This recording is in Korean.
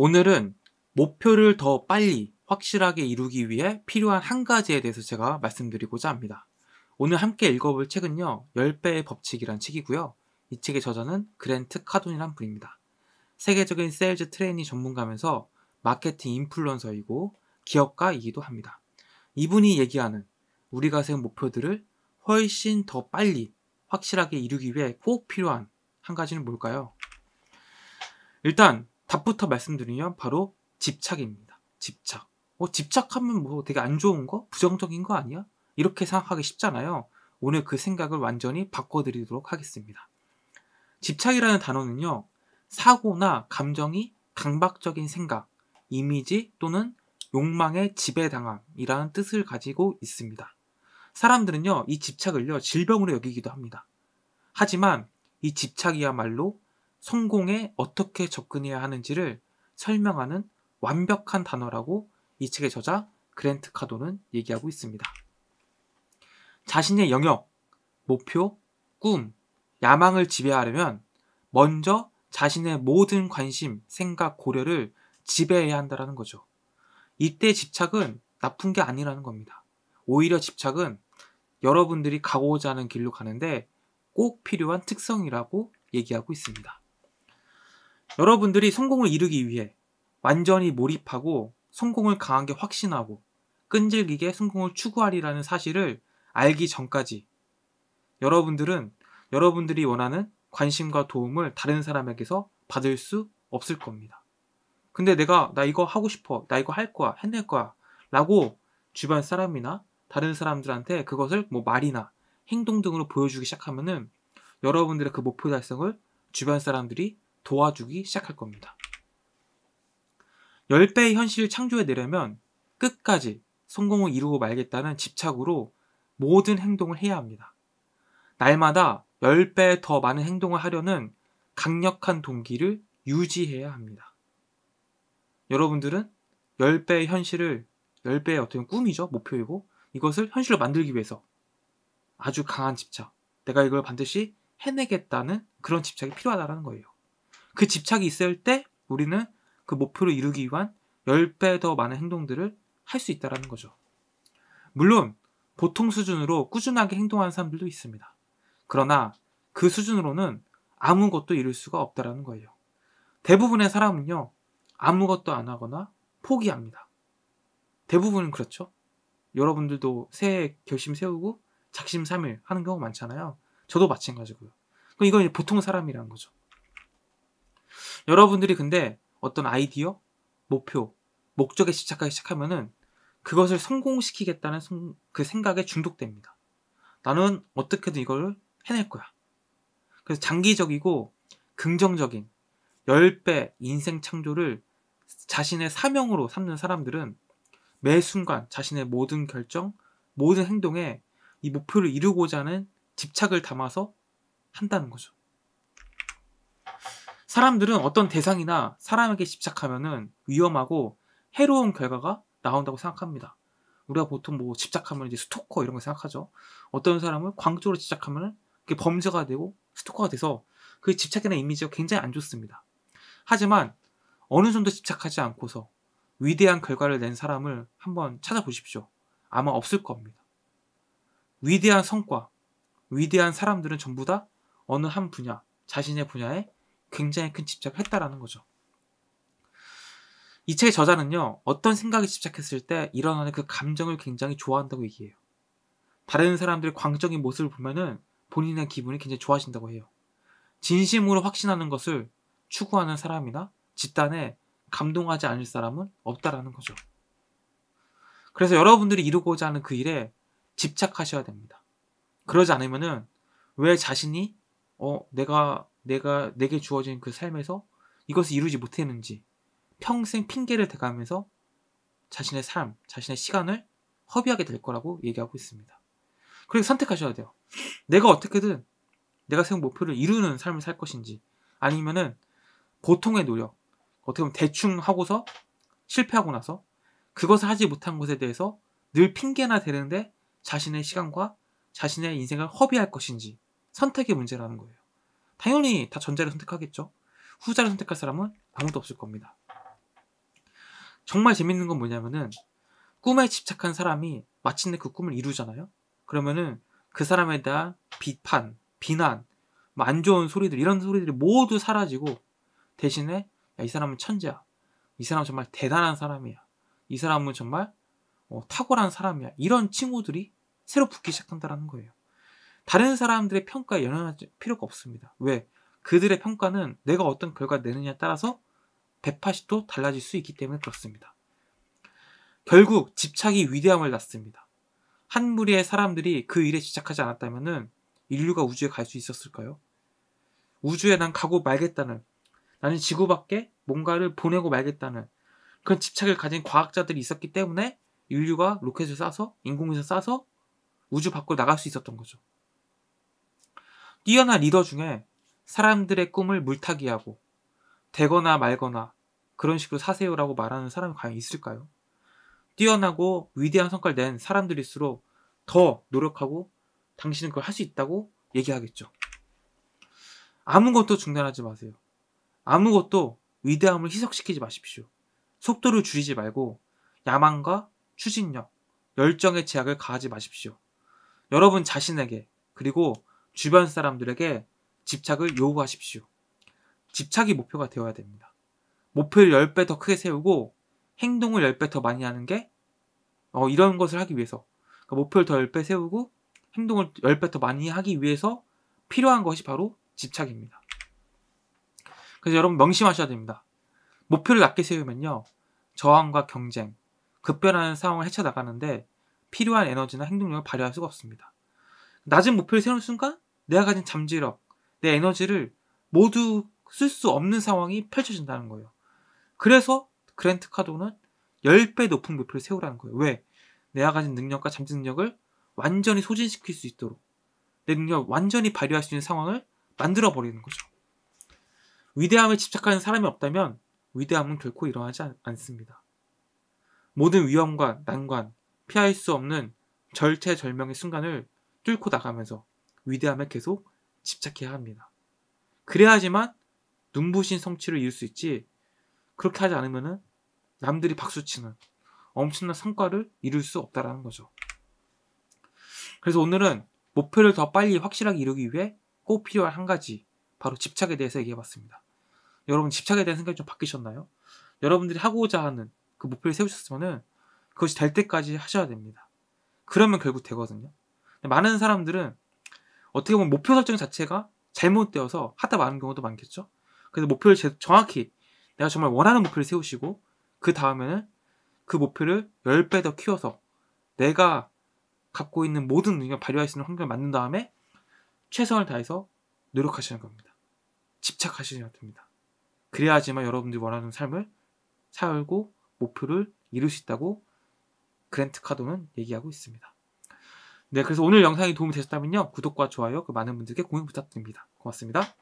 오늘은 목표를 더 빨리 확실하게 이루기 위해 필요한 한 가지에 대해서 제가 말씀드리고자 합니다. 오늘 함께 읽어볼 책은요, 10배의 법칙이란 책이고요. 이 책의 저자는 그랜트 카돈이란 분입니다. 세계적인 세일즈 트레이닝 전문가면서 마케팅 인플루언서이고 기업가이기도 합니다. 이분이 얘기하는 우리가 세운 목표들을 훨씬 더 빨리 확실하게 이루기 위해 꼭 필요한 한 가지는 뭘까요? 일단 답부터 말씀드리면 바로 집착입니다. 집착. 어, 집착하면 뭐 되게 안 좋은 거? 부정적인 거 아니야? 이렇게 생각하기 쉽잖아요. 오늘 그 생각을 완전히 바꿔드리도록 하겠습니다. 집착이라는 단어는요, 사고나 감정이 강박적인 생각, 이미지 또는 욕망의 지배당함이라는 뜻을 가지고 있습니다. 사람들은요, 이 집착을요, 질병으로 여기기도 합니다. 하지만 이 집착이야말로 성공에 어떻게 접근해야 하는지를 설명하는 완벽한 단어라고 이 책의 저자 그랜트 카도는 얘기하고 있습니다. 자신의 영역, 목표, 꿈, 야망을 지배하려면 먼저 자신의 모든 관심, 생각, 고려를 지배해야 한다는 거죠. 이때 집착은 나쁜 게 아니라는 겁니다. 오히려 집착은 여러분들이 가고자 하는 길로 가는데 꼭 필요한 특성이라고 얘기하고 있습니다. 여러분들이 성공을 이루기 위해 완전히 몰입하고 성공을 강하게 확신하고 끈질기게 성공을 추구하리라는 사실을 알기 전까지 여러분들은 여러분들이 원하는 관심과 도움을 다른 사람에게서 받을 수 없을 겁니다. 근데 내가 나 이거 하고 싶어. 나 이거 할 거야. 해낼 거야. 라고 주변 사람이나 다른 사람들한테 그것을 뭐 말이나 행동 등으로 보여주기 시작하면은 여러분들의 그 목표 달성을 주변 사람들이 도와주기 시작할 겁니다. 10배의 현실을 창조해내려면 끝까지 성공을 이루고 말겠다는 집착으로 모든 행동을 해야 합니다. 날마다 10배 더 많은 행동을 하려는 강력한 동기를 유지해야 합니다. 여러분들은 10배의 현실을, 10배의 어떤 꿈이죠, 목표이고, 이것을 현실로 만들기 위해서 아주 강한 집착, 내가 이걸 반드시 해내겠다는 그런 집착이 필요하다는 거예요. 그 집착이 있을 때 우리는 그 목표를 이루기 위한 10배 더 많은 행동들을 할 수 있다는 거죠. 물론 보통 수준으로 꾸준하게 행동하는 사람들도 있습니다. 그러나 그 수준으로는 아무것도 이룰 수가 없다라는 거예요. 대부분의 사람은요, 아무것도 안 하거나 포기합니다. 대부분은 그렇죠. 여러분들도 새해 결심 세우고 작심삼일 하는 경우 많잖아요. 저도 마찬가지고요. 이건 보통 사람이라는 거죠. 여러분들이 근데 어떤 아이디어, 목표, 목적에 집착하기 시작하면은 그것을 성공시키겠다는 그 생각에 중독됩니다. 나는 어떻게든 이걸 해낼 거야. 그래서 장기적이고 긍정적인 10배 인생 창조를 자신의 사명으로 삼는 사람들은 매 순간 자신의 모든 결정, 모든 행동에 이 목표를 이루고자 하는 집착을 담아서 한다는 거죠. 사람들은 어떤 대상이나 사람에게 집착하면은 위험하고 해로운 결과가 나온다고 생각합니다. 우리가 보통 뭐 집착하면 이제 스토커 이런 거 생각하죠. 어떤 사람을 광적으로 집착하면 그게 범죄가 되고 스토커가 돼서 그 집착이나 이미지가 굉장히 안 좋습니다. 하지만 어느 정도 집착하지 않고서 위대한 결과를 낸 사람을 한번 찾아보십시오. 아마 없을 겁니다. 위대한 성과, 위대한 사람들은 전부 다 어느 한 분야, 자신의 분야에 굉장히 큰 집착했다라는 을 거죠. 이 책의 저자는요, 어떤 생각에 집착했을 때 일어나는 그 감정을 굉장히 좋아한다고 얘기해요. 다른 사람들의 광적인 모습을 보면은 본인의 기분이 굉장히 좋아진다고 해요. 진심으로 확신하는 것을 추구하는 사람이나 집단에 감동하지 않을 사람은 없다라는 거죠. 그래서 여러분들이 이루고자 하는 그 일에 집착하셔야 됩니다. 그러지 않으면은 왜 자신이 어 내가 내가 내게 주어진 그 삶에서 이것을 이루지 못했는지 평생 핑계를 대가면서 자신의 삶, 자신의 시간을 허비하게 될 거라고 얘기하고 있습니다. 그리고 선택하셔야 돼요. 내가 어떻게든 내가 세운 목표를 이루는 삶을 살 것인지 아니면은 보통의 노력, 어떻게 보면 대충 하고서 실패하고 나서 그것을 하지 못한 것에 대해서 늘 핑계나 대는데 자신의 시간과 자신의 인생을 허비할 것인지 선택의 문제라는 거예요. 당연히 다 전자를 선택하겠죠. 후자를 선택할 사람은 아무도 없을 겁니다. 정말 재밌는 건 뭐냐면은 꿈에 집착한 사람이 마침내 그 꿈을 이루잖아요. 그러면은 그 사람에 대한 비판, 비난, 뭐안 좋은 소리들 이런 소리들이 모두 사라지고 대신에 야, 이 사람은 천재야. 이 사람은 정말 대단한 사람이야. 이 사람은 정말 어, 탁월한 사람이야. 이런 친구들이 새로 붙기 시작한다라는 거예요. 다른 사람들의 평가에 연연할 필요가 없습니다. 왜? 그들의 평가는 내가 어떤 결과 내느냐에 따라서 180도 달라질 수 있기 때문에 그렇습니다. 결국 집착이 위대함을 낳습니다. 한 무리의 사람들이 그 일에 집착하지 않았다면 인류가 우주에 갈 수 있었을까요? 우주에 난 가고 말겠다는 나는 지구 밖에 뭔가를 보내고 말겠다는 그런 집착을 가진 과학자들이 있었기 때문에 인류가 로켓을 쏴서 인공위성 쏴서 우주 밖으로 나갈 수 있었던 거죠. 뛰어난 리더 중에 사람들의 꿈을 물타기하고 되거나 말거나 그런 식으로 사세요라고 말하는 사람이 과연 있을까요? 뛰어나고 위대한 성과를 낸 사람들일수록 더 노력하고 당신은 그걸 할 수 있다고 얘기하겠죠. 아무것도 중단하지 마세요. 아무것도 위대함을 희석시키지 마십시오. 속도를 줄이지 말고 야망과 추진력, 열정의 제약을 가하지 마십시오. 여러분 자신에게 그리고 주변 사람들에게 집착을 요구하십시오. 집착이 목표가 되어야 됩니다. 목표를 10배 더 크게 세우고 행동을 10배 더 많이 하는 게 어, 이런 것을 하기 위해서 그러니까 목표를 더 10배 세우고 행동을 10배 더 많이 하기 위해서 필요한 것이 바로 집착입니다. 그래서 여러분 명심하셔야 됩니다. 목표를 낮게 세우면요. 저항과 경쟁, 급변하는 상황을 헤쳐나가는데 필요한 에너지나 행동력을 발휘할 수가 없습니다. 낮은 목표를 세우는 순간 내가 가진 잠재력, 내 에너지를 모두 쓸 수 없는 상황이 펼쳐진다는 거예요. 그래서 그랜트 카도는 10배 높은 목표를 세우라는 거예요. 왜? 내가 가진 능력과 잠재 능력을 완전히 소진시킬 수 있도록 내 능력 완전히 발휘할 수 있는 상황을 만들어 버리는 거죠. 위대함에 집착하는 사람이 없다면 위대함은 결코 일어나지 않습니다. 모든 위험과 난관, 피할 수 없는 절체절명의 순간을 뚫고 나가면서 위대함에 계속 집착해야 합니다. 그래야지만 눈부신 성취를 이룰 수 있지 그렇게 하지 않으면 남들이 박수치는 엄청난 성과를 이룰 수 없다라는 거죠. 그래서 오늘은 목표를 더 빨리 확실하게 이루기 위해 꼭 필요한 한 가지 바로 집착에 대해서 얘기해봤습니다. 여러분 집착에 대한 생각이 좀 바뀌셨나요? 여러분들이 하고자 하는 그 목표를 세우셨으면 그것이 될 때까지 하셔야 됩니다. 그러면 결국 되거든요. 많은 사람들은 어떻게 보면 목표 설정 자체가 잘못되어서 하다 마는 경우도 많겠죠. 그래서 목표를 정확히 내가 정말 원하는 목표를 세우시고 그 다음에는 그 목표를 10배 더 키워서 내가 갖고 있는 모든 능력을 발휘할 수 있는 환경을 만든 다음에 최선을 다해서 노력하시는 겁니다. 집착하시면됩니다 그래야지만 여러분들이 원하는 삶을 살고 목표를 이룰 수 있다고 그랜트 카도는 얘기하고 있습니다. 네, 그래서 오늘 영상이 도움이 되셨다면요. 구독과 좋아요, 그 많은 분들께 공유 부탁드립니다. 고맙습니다.